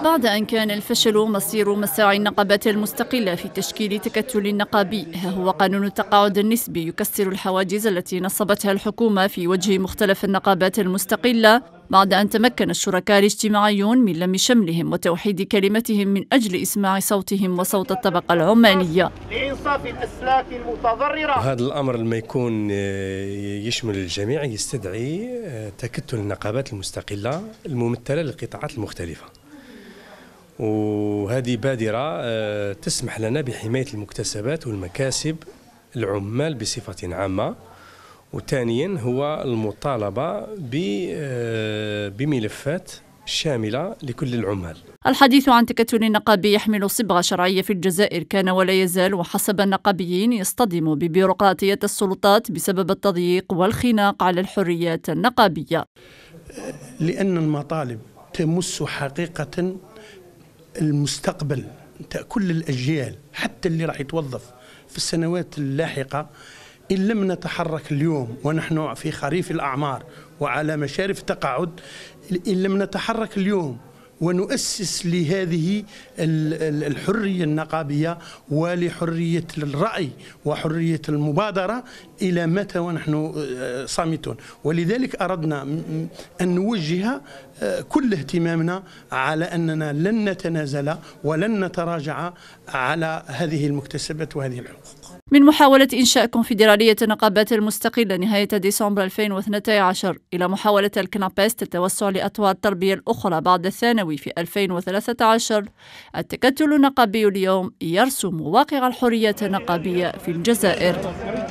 بعد أن كان الفشل مصير مساعي النقابات المستقلة في تشكيل تكتل نقابي ها هو قانون التقاعد النسبي يكسر الحواجز التي نصبتها الحكومة في وجه مختلف النقابات المستقلة بعد أن تمكن الشركاء الاجتماعيون من لم شملهم وتوحيد كلمتهم من أجل إسماع صوتهم وصوت الطبقة العمانية لإنصاف الأسلاك المتضررة هذا الأمر لما يكون آه، يشمل الجميع يستدعي آه، تكتل النقابات المستقلة الممثلة للقطاعات المختلفة وهذه بادرة آه، تسمح لنا بحماية المكتسبات والمكاسب العمال بصفة عامة وثانيا هو المطالبة آه، بملفات شاملة لكل العمال الحديث عن تكتل نقابي يحمل صبغة شرعية في الجزائر كان ولا يزال وحسب النقابيين يصطدم ببيروقراطية السلطات بسبب التضييق والخناق على الحريات النقابية لأن المطالب تمس حقيقة المستقبل نتاع كل الاجيال حتى اللي راح يتوظف في السنوات اللاحقه ان لم نتحرك اليوم ونحن في خريف الاعمار وعلى مشارف التقاعد ان لم نتحرك اليوم ونؤسس لهذه الحرية النقابية ولحرية الرأي وحرية المبادرة إلى متى ونحن آه، صامتون ولذلك أردنا أن نوجه آه، كل اهتمامنا على أننا لن نتنازل ولن نتراجع على هذه المكتسبات وهذه الحقوق من محاولة إنشاء كونفدرالية نقابات المستقلة نهاية ديسمبر 2012 إلى محاولة الكنابيست التوسع لأطوار التربية الأخرى بعد الثانوي في 2013 التكتل النقابي اليوم يرسم واقع الحرية النقابية في الجزائر